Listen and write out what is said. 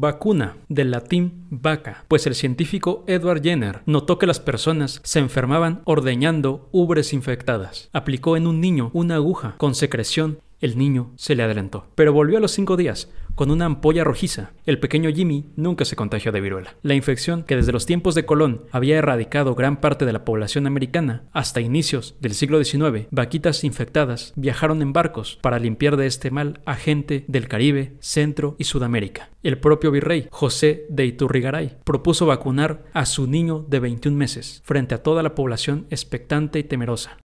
vacuna, del latín vaca, pues el científico Edward Jenner notó que las personas se enfermaban ordeñando ubres infectadas. Aplicó en un niño una aguja con secreción el niño se le adelantó, pero volvió a los cinco días con una ampolla rojiza. El pequeño Jimmy nunca se contagió de viruela. La infección que desde los tiempos de Colón había erradicado gran parte de la población americana hasta inicios del siglo XIX, vaquitas infectadas viajaron en barcos para limpiar de este mal a gente del Caribe, Centro y Sudamérica. El propio virrey José de Iturrigaray propuso vacunar a su niño de 21 meses frente a toda la población expectante y temerosa.